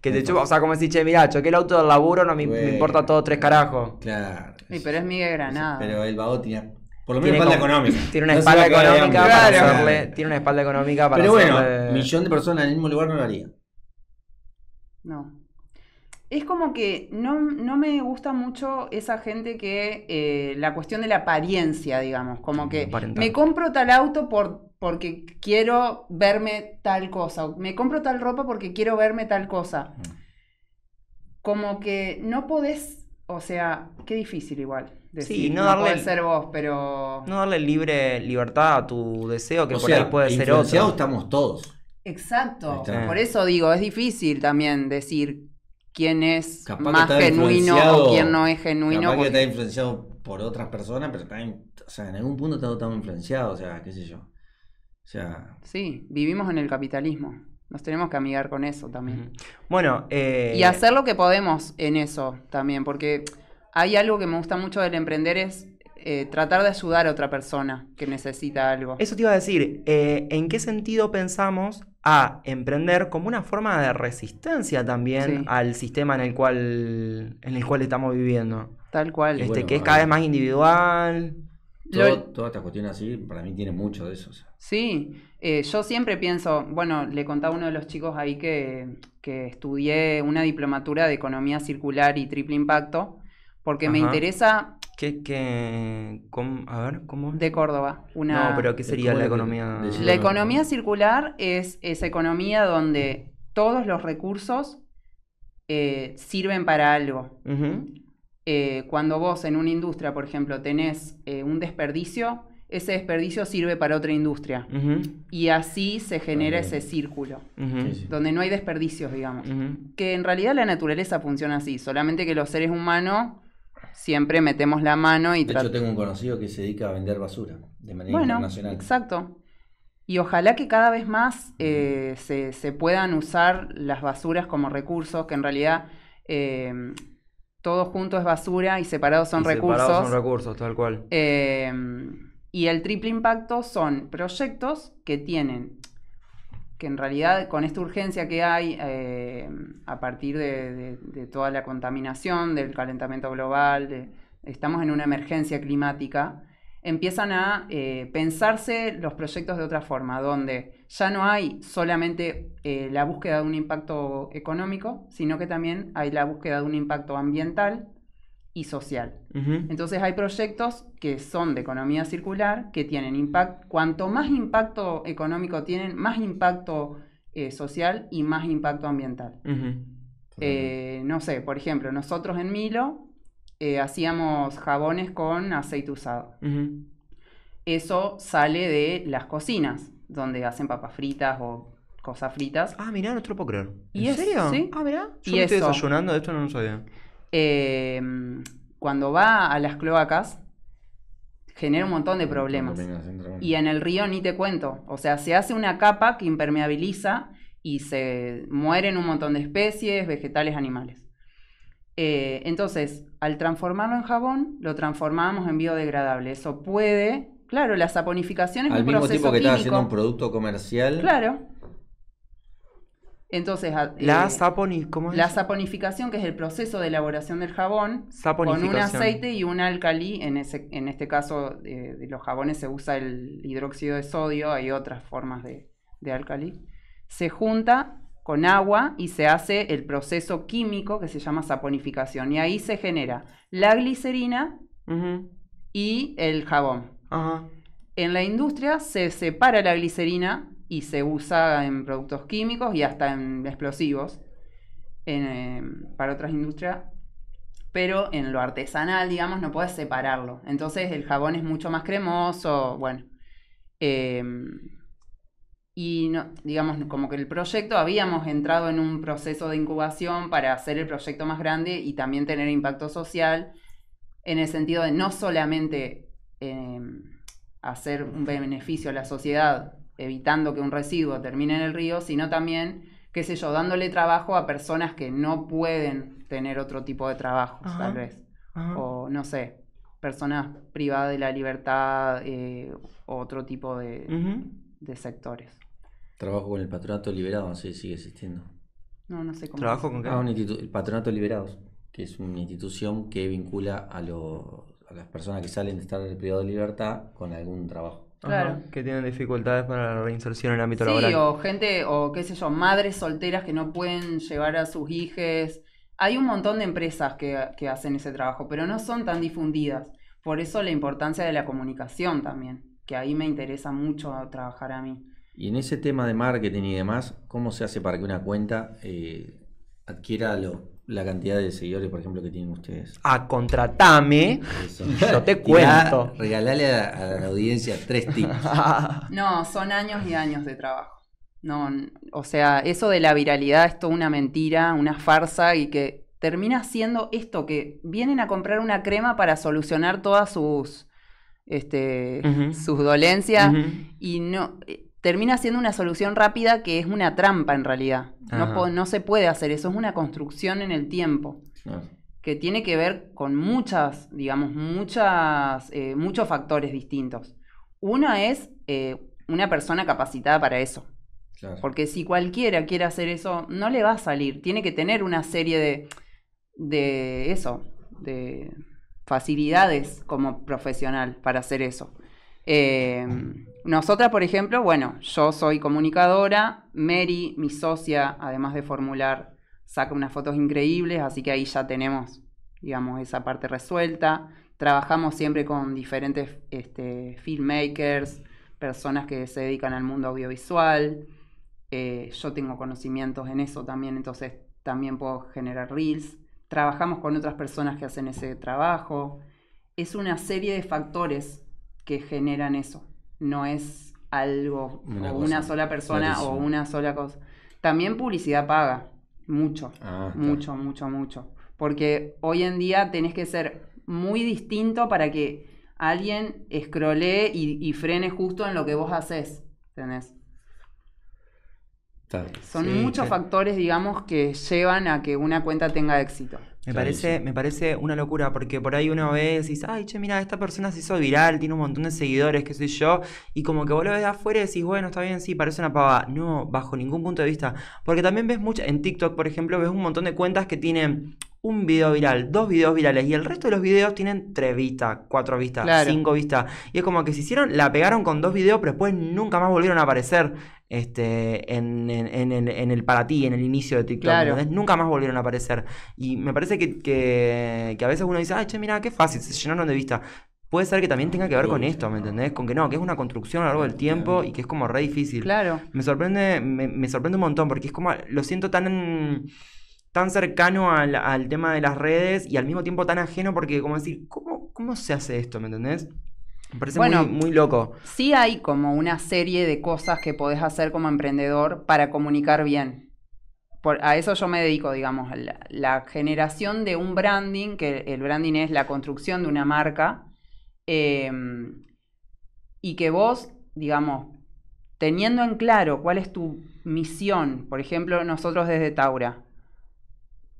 Que te chupa, o sea, como decís, che, mirá, choqué el auto del laburo, no me, importa todo tres carajos. Claro. Sí, pero es Miguel Granada. Pero el vago tenía por lo menos tiene espalda económica. Tiene una espalda económica para hacerle. Tiene una espalda económica para Pero bueno, millón de personas en el mismo lugar no lo haría. No. Es como que no, no me gusta mucho esa gente que eh, la cuestión de la apariencia, digamos, como que me compro tal auto por, porque quiero verme tal cosa, me compro tal ropa porque quiero verme tal cosa. Mm. Como que no podés, o sea, qué difícil igual sí, no, darle ser vos, pero no darle libre libertad a tu deseo que por ahí puede ser otro. estamos todos. Exacto. Por eso digo, es difícil también decir quién es más genuino o quién no es genuino. porque... que está influenciado por otras personas, pero también, o sea, en algún punto está, está influenciado, o sea, qué sé yo. O sea... Sí, vivimos en el capitalismo. Nos tenemos que amigar con eso también. Bueno, eh, y hacer lo que podemos en eso también, porque hay algo que me gusta mucho del emprender es eh, tratar de ayudar a otra persona que necesita algo. Eso te iba a decir, eh, ¿en qué sentido pensamos a emprender como una forma de resistencia también al sistema en el cual, en el cual estamos viviendo? Tal cual. Este, que es cada vez más individual. Todo, Toda esta cuestión así, para mí tiene mucho de eso. Sí, eh, yo siempre pienso, bueno, le contaba a uno de los chicos ahí que, que estudié una diplomatura de economía circular y triple impacto porque me interesa... ¿Qué, cómo, a ver, ¿cómo? De Córdoba. Una... No, pero ¿qué sería la economía? la economía circular es esa economía donde todos los recursos eh, sirven para algo. Eh, cuando vos en una industria, por ejemplo, tenés eh, un desperdicio, ese desperdicio sirve para otra industria. Y así se genera ese círculo, donde no hay desperdicios, digamos. Que en realidad la naturaleza funciona así, solamente que los seres humanos siempre metemos la mano y... De hecho, tengo un conocido que se dedica a vender basura de manera bueno, Exacto. Y ojalá que cada vez más mm. eh, se, puedan usar las basuras como recursos, que en realidad todos em, todo junto es basura y separados son recursos. Separados son recursos, tal cual. Em, y el triple impacto son proyectos que tienen que en realidad con esta urgencia que hay eh, a partir de, toda la contaminación, del calentamiento global, estamos en una emergencia climática, empiezan a eh, pensarse los proyectos de otra forma, donde ya no hay solamente eh, la búsqueda de un impacto económico, sino que también hay la búsqueda de un impacto ambiental, y social. Entonces hay proyectos que son de economía circular, que tienen impacto, cuanto más impacto económico tienen, más impacto eh, social y más impacto ambiental. Eh, no sé, por ejemplo, nosotros en Milo eh, hacíamos jabones con aceite usado. Eso sale de las cocinas, donde hacen papas fritas o cosas fritas. Ah, mirá, no te lo puedo creer. ¿En serio? ¿Sí? Ah, ¿Y desayunando, de esto no lo sabía. Em, cuando va a las cloacas, genera un montón de problemas. Y en el río ni te cuento. O sea, se hace una capa que impermeabiliza y se mueren un montón de especies, vegetales, animales. Eh, entonces, al transformarlo en jabón, lo transformamos en biodegradable. Eso puede, claro, la saponificación es al un mismo que haciendo un producto comercial. Claro. Entonces, la, eh, la saponificación, que es el proceso de elaboración del jabón, con un aceite y un álcali. en, este caso de los jabones se usa el hidróxido de sodio, hay otras formas de, de se junta con agua y se hace el proceso químico que se llama saponificación. Y ahí se genera la glicerina y el jabón. En la industria se separa la glicerina y se usa en productos químicos y hasta en explosivos em, para otras industrias. Pero en lo artesanal, digamos, no puedes separarlo. Entonces el jabón es mucho más cremoso, bueno. Em, y no, digamos, como que el proyecto, habíamos entrado en un proceso de incubación para hacer el proyecto más grande y también tener impacto social, en el sentido de no solamente em, hacer un beneficio a la sociedad evitando que un residuo termine en el río, sino también, qué sé yo, dándole trabajo a personas que no pueden tener otro tipo de trabajo, tal vez. O no sé, personas privadas de la libertad eh, o otro tipo de, sectores. Trabajo con el patronato liberado, sí, sigue existiendo. No, no sé cómo. ¿Trabajo con ah, el patronato liberados, que es una institución que vincula a, las personas que salen de estar privado de libertad con algún trabajo que tienen dificultades para la reinserción en el ámbito laboral. Sí, o gente, o qué sé yo, madres solteras que no pueden llevar a sus hijes. Hay un montón de empresas que, hacen ese trabajo, pero no son tan difundidas. Por eso la importancia de la comunicación también, que ahí me interesa mucho trabajar a mí. Y en ese tema de marketing y demás, ¿cómo se hace para que una cuenta eh, adquiera lo, la cantidad de seguidores, por ejemplo, que tienen ustedes. A ah, contratame. Yo te cuento. regalale a, la audiencia tres tips. no, son años y años de trabajo. No, o sea, eso de la viralidad es toda una mentira, una farsa y que termina siendo esto, que vienen a comprar una crema para solucionar todas sus, este, sus dolencias y no, termina siendo una solución rápida que es una trampa en realidad. No, se puede hacer eso, es una construcción en el tiempo. que tiene que ver con muchas, digamos, muchas, eh, muchos factores distintos. Una es eh, una persona capacitada para eso. Porque si cualquiera quiere hacer eso, no le va a salir. Tiene que tener una serie de, de eso, de facilidades como profesional para hacer eso. Eh, nosotras, por ejemplo, bueno, yo soy comunicadora, Mary, mi socia, además de formular, saca unas fotos increíbles, así que ahí ya tenemos, digamos, esa parte resuelta. Trabajamos siempre con diferentes este, filmmakers, personas que se dedican al mundo audiovisual. Eh, yo tengo conocimientos en eso también, entonces también puedo generar reels. Trabajamos con otras personas que hacen ese trabajo. Es una serie de factores que generan eso no es algo una o una sola persona o una sola cosa. También publicidad paga, mucho, ah, mucho, mucho, mucho. Porque hoy en día tenés que ser muy distinto para que alguien escrolee y, frene justo en lo que vos haces, tenés Son muchos eh. factores, digamos, que llevan a que una cuenta tenga éxito. Me parece, me parece una locura, porque por ahí uno ve y decís, ay, che, mira, esta persona se hizo viral, tiene un montón de seguidores, que soy yo, y como que vos lo ves de afuera y decís, bueno, está bien, sí, parece una pava. No, bajo ningún punto de vista. Porque también ves mucho, en TikTok, por ejemplo, ves un montón de cuentas que tienen un video viral, dos videos virales y el resto de los videos tienen tres vistas, cuatro vistas, cinco vistas. Y es como que se hicieron, la pegaron con dos videos, pero después nunca más volvieron a aparecer este, en, el, para ti, en el inicio de TikTok. nunca más volvieron a aparecer. Y me parece que, a veces uno dice, ay, che, mira, qué fácil, se llenaron de vistas. Puede ser que también tenga que ver con esto, ¿me entendés? Con que no, que es una construcción a lo largo del tiempo y que es como re difícil. Claro. Me sorprende, me sorprende un montón porque es como, lo siento tan tan cercano al, tema de las redes y al mismo tiempo tan ajeno porque como decir, ¿cómo, cómo se hace esto? ¿Me entendés? Me parece muy, loco. Sí hay como una serie de cosas que podés hacer como emprendedor para comunicar bien. Por, a eso yo me dedico, digamos, la, la, generación de un branding, que el branding es la construcción de una marca, em, y que vos, digamos, teniendo en claro cuál es tu misión, por ejemplo, nosotros desde Taura,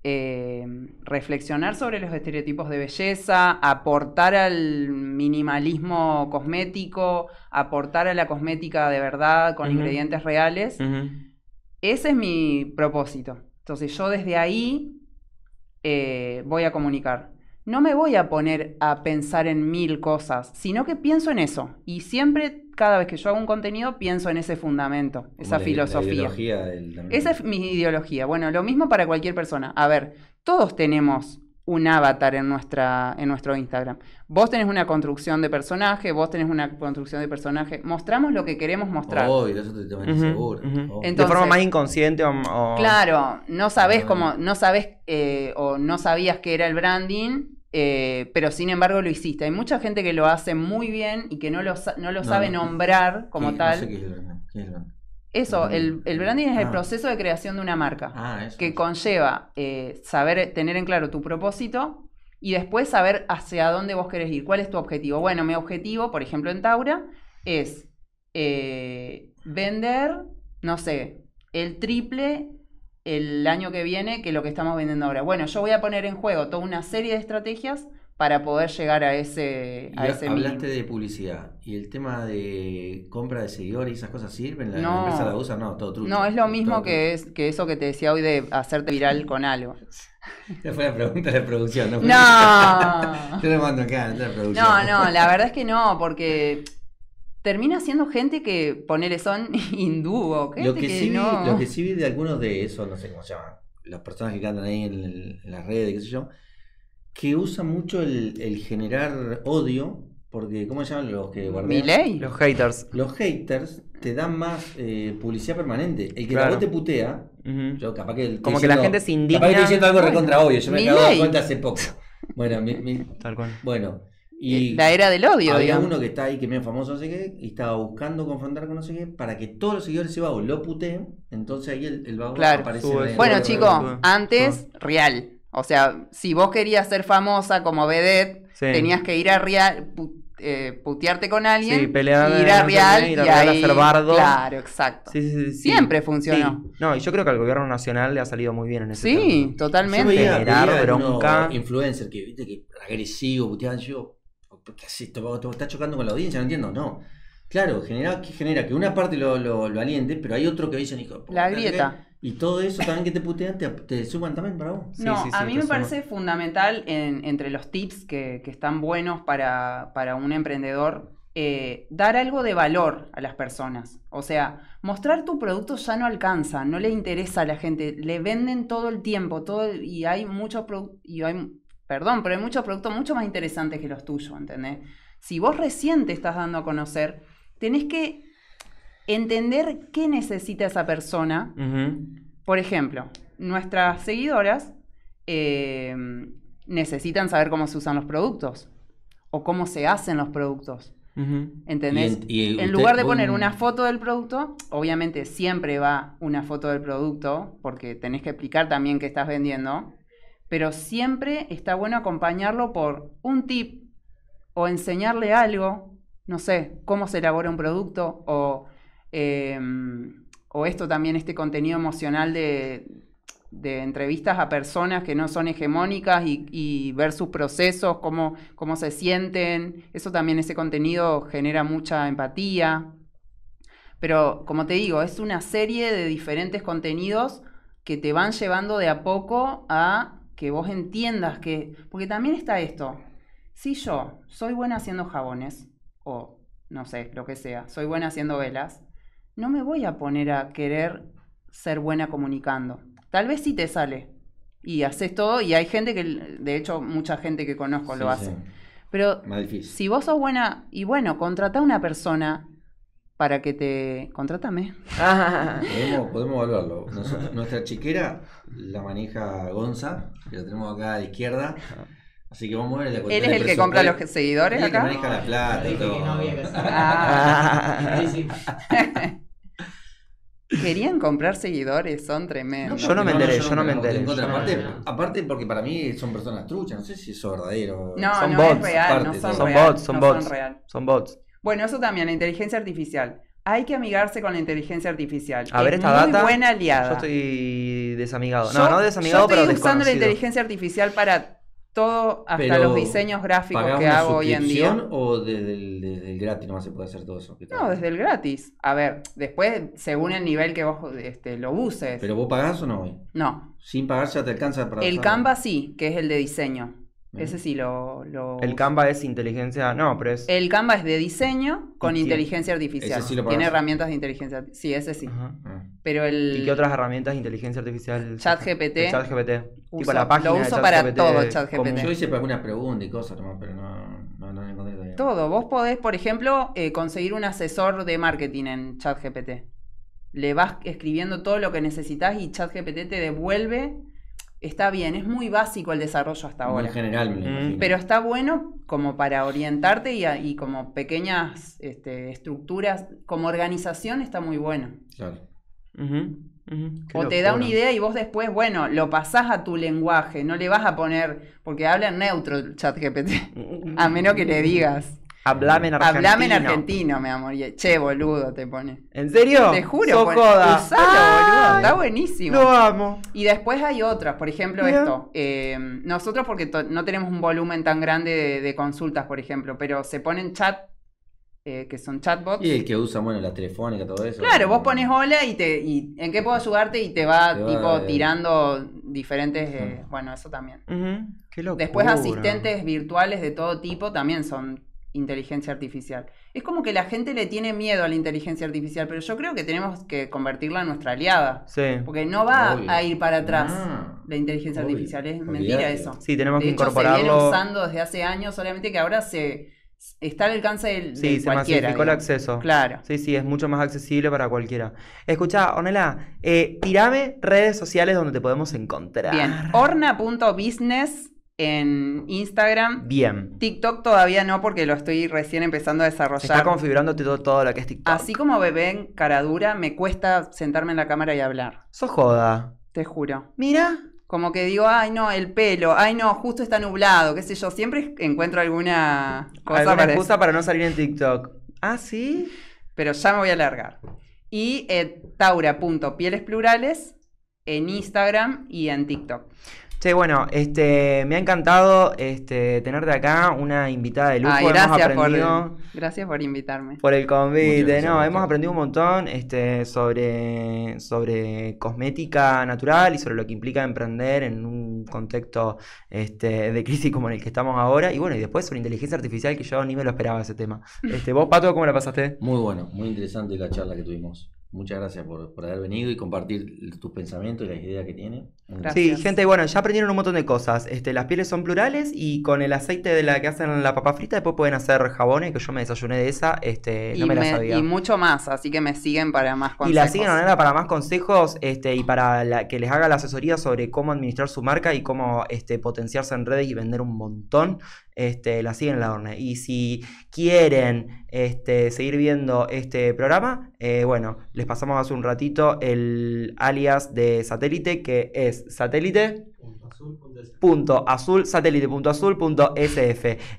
eh, reflexionar sobre los estereotipos de belleza, aportar al minimalismo cosmético, aportar a la cosmética de verdad con ingredientes reales. Ese es mi propósito. Entonces yo desde ahí eh, voy a comunicar. No me voy a poner a pensar en mil cosas, sino que pienso en eso. Y siempre cada vez que yo hago un contenido pienso en ese fundamento, esa filosofía. Esa es mi ideología. Bueno, lo mismo para cualquier persona. A ver, todos tenemos un avatar en, nuestra, en nuestro Instagram. Vos tenés una construcción de personaje, vos tenés una construcción de personaje. Mostramos lo que queremos mostrar. de forma más inconsciente o... Claro, no sabés ah. cómo, no sabés eh, o no sabías que era el branding eh, pero sin embargo lo hiciste. Hay mucha gente que lo hace muy bien y que no lo, no lo sabe nombrar como tal. qué es el, eso, el, el, branding es el ah. proceso de creación de una marca ah, que conlleva eh, saber tener en claro tu propósito y después saber hacia dónde vos querés ir, cuál es tu objetivo. Bueno, mi objetivo, por ejemplo, en Taura es eh, vender, no sé, el triple el año que viene que lo que estamos vendiendo ahora. Bueno, yo voy a poner en juego toda una serie de estrategias para poder llegar a ese, a Hablaste de publicidad y el tema de compra de seguidores y esas cosas sirven, la, no, empresa la usa, no, todo truco. No, es lo mismo que, es, que eso que te decía hoy de hacerte viral con algo. fue la pregunta de producción, ¿no? No. Yo lo mando acá, producción. No, no, la verdad es que no, porque termina siendo gente que, ponele, son hindú o lo que, que sí no... vi, Lo que sí vi de algunos de esos, no sé cómo se llaman, las personas que cantan ahí en, las redes, qué sé yo, que usan mucho el, generar odio, porque, ¿cómo se llaman los que guardan? Los haters. Los haters te dan más eh, publicidad permanente. El que claro. te putea, yo capaz que... Como que la gente se indigna. Capaz que estoy diciendo algo bueno, recontra yo me acabo de cuenta hace poco. Bueno, mi, Tal cual. Bueno, eh, la era del odio, había uno que está ahí, que es famoso, no sé qué, y estaba buscando confrontar con no sé qué, para que todos los seguidores ese vago lo puteen, entonces ahí el, el vago claro. aparece. bueno, chicos, antes, ah. real. O sea, si vos querías ser famosa como vedette, tenías que ir a real, eh, putearte con alguien, ir a Real y, ir a, hacer bardo. Claro, exacto. Siempre funcionó. No, y yo creo que al gobierno nacional le ha salido muy bien en ese Sí, totalmente. Yo veía, influencer que viste que agresivo, puteaban yo ¿qué haces? Te está chocando con la audiencia, no entiendo, no. Claro, genera, que genera que una parte lo, aliente, pero hay otro que dice... hijo. La grieta. Y todo eso también que te putean, te, suban también para vos. No, a mí me parece fundamental entre los tips que, están buenos para, para un emprendedor, eh, dar algo de valor a las personas. O sea, mostrar tu producto ya no alcanza, no le interesa a la gente, le venden todo el tiempo, todo, y hay muchos productos... Perdón, pero hay muchos productos mucho más interesantes que los tuyos, ¿entendés? Si vos recién te estás dando a conocer, tenés que entender qué necesita esa persona. Por ejemplo, nuestras seguidoras em, necesitan saber cómo se usan los productos o cómo se hacen los productos. ¿Entendés? en lugar de poner una foto del producto, obviamente siempre va una foto del producto, porque tenés que explicar también qué estás vendiendo pero siempre está bueno acompañarlo por un tip o enseñarle algo, no sé, cómo se elabora un producto o, em, o esto también, este contenido emocional de, entrevistas a personas que no son hegemónicas y, ver sus procesos, cómo, cómo se sienten, eso también, ese contenido genera mucha empatía. Pero como te digo, es una serie de diferentes contenidos que te van llevando de a poco a que vos entiendas que... Porque también está esto. Si yo soy buena haciendo jabones, o no sé, lo que sea, soy buena haciendo velas, no me voy a poner a querer ser buena comunicando. Tal vez sí te sale. Y haces todo, y hay gente que, de hecho, mucha gente que conozco lo hace. Pero si vos sos buena, y bueno, contratá a una persona para que te. contratame. Podemos, podemos evaluarlo. nuestra chiquera la maneja Gonza, que la tenemos acá a la izquierda. Así que vamos a ver la ¿Él es el que compra los seguidores acá? que maneja la plata y todo. Ah. Querían comprar seguidores, son tremendos. yo no me enteré, yo, no me enteré. aparte, aparte, porque para mí son personas truchas, no sé si eso es verdadero. No, son bots. bots son bots, son bots. Son bots. Bueno, eso también, la inteligencia artificial. Hay que amigarse con la inteligencia artificial. A ver, es muy buena aliada. Yo estoy desamigado. no, no desamigado, yo estoy usando la inteligencia artificial para todo, hasta los diseños gráficos que hago hoy en día. o desde o desde el, gratis nomás se puede hacer todo eso? No, desde el gratis. A ver, después, según el nivel que vos este, lo uses. ¿Pero vos pagás o no? No. Sin pagar ya te alcanza para. El Canva sí, que es el de diseño. Ese sí lo, El Canva es inteligencia. No, pero es. El Canva es de diseño con inteligencia artificial. Tiene herramientas de inteligencia Sí, ese sí. Ah. Pero el. ¿Y qué otras herramientas de inteligencia artificial? ChatGPT. ChatGPT. Lo uso para todo ChatGPT. yo hice algunas preguntas y cosas pero no. No, no encontré Todo. Vos podés, por ejemplo, eh, conseguir un asesor de marketing en ChatGPT. Le vas escribiendo todo lo que necesitas y ChatGPT te devuelve está bien, es muy básico el desarrollo hasta ahora. En general, mm. Pero está bueno como para orientarte y, como pequeñas este, estructuras, como organización está muy bueno. O te da una idea y vos después, bueno, lo pasás a tu lenguaje, no le vas a poner, porque habla en neutro GPT, mm. a menos que le digas. Hablame en argentino. Hablame en argentino, mi amor. Che, boludo, te pone. ¿En serio? Te juro. boludo. Está buenísimo. Lo amo. Y después hay otras. Por ejemplo, esto. Eh, nosotros, porque no tenemos un volumen tan grande de, consultas, por ejemplo, pero se ponen chat eh, que son chatbots. Y el que usa, bueno, la telefónica, todo eso. Claro, vos pones hola y te en qué puedo ayudarte y te va, tipo tirando diferentes, eh, bueno, eso también. Qué Después asistentes virtuales de todo tipo también son inteligencia artificial. Es como que la gente le tiene miedo a la inteligencia artificial, pero yo creo que tenemos que convertirla en nuestra aliada. Sí. Porque no va a ir para atrás ah. la inteligencia artificial, es mentira eso. Sí, tenemos que hecho, incorporarlo. Se viene usando desde hace años, solamente que ahora se está al alcance del Sí, se masificó el acceso. Claro. Sí, sí, es mucho más accesible para cualquiera. Escucha, Ornela, eh, tirame redes sociales donde te podemos encontrar. Bien, orna.business en Instagram. Bien. TikTok todavía no, porque lo estoy recién empezando a desarrollar. está configurando todo, lo que es TikTok. Así como bebé en cara dura, me cuesta sentarme en la cámara y hablar. Sos joda. Te juro. Mira. Como que digo, ay no, el pelo, ay no, justo está nublado, qué sé yo. Siempre encuentro alguna cosa ¿Alguna para excusa para no salir en TikTok. Ah, sí. Pero ya me voy a alargar. Y eh, taura.pielesplurales en Instagram y en TikTok. Sí, bueno, este, me ha encantado este, tenerte acá, una invitada de lujo. gracias, por, gracias por invitarme. Por el convite, no, hemos aprendido un montón este, sobre, sobre cosmética natural y sobre lo que implica emprender en un contexto este, de crisis como en el que estamos ahora. Y bueno, y después sobre inteligencia artificial, que yo ni me lo esperaba ese tema. Este, ¿Vos, Pato, cómo la pasaste? Muy bueno, muy interesante la charla que tuvimos. Muchas gracias por, haber venido y compartir tus pensamientos y las ideas que tienen. Sí, gente, bueno, ya aprendieron un montón de cosas. Este, las pieles son plurales y con el aceite de la que hacen la papa frita después pueden hacer jabones, que yo me desayuné de esa, este, no me, la sabía. Y mucho más, así que me siguen para más consejos. Y la siguen para más consejos este, y para que les haga la asesoría sobre cómo administrar su marca y cómo este, potenciarse en redes y vender un montón este, la siguen en la urna. Y si quieren este, seguir viendo este programa, eh, bueno, les pasamos hace un ratito el alias de satélite que es satélite.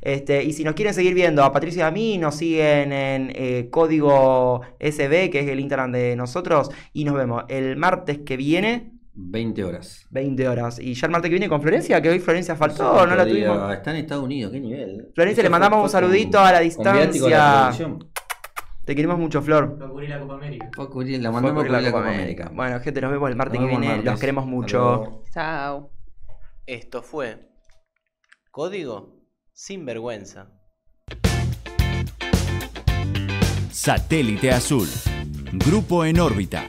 Este, y si nos quieren seguir viendo a Patricia y a mí, nos siguen en eh, código SB, que es el Instagram de nosotros, y nos vemos el martes que viene 20 horas. 20 horas. Y ya el martes que viene con Florencia, que hoy Florencia faltó, no, no la tuvimos. Está en Estados Unidos, qué nivel. Florencia, le mandamos un saludito a la distancia. Te queremos mucho, Flor. Fue a cubrir la Copa América. Fue a cubrir, la Copa, América. Bueno, gente, nos vemos el martes que viene. Los queremos mucho. Chao. Esto fue Código Sin Vergüenza. Satélite Azul. Grupo en órbita.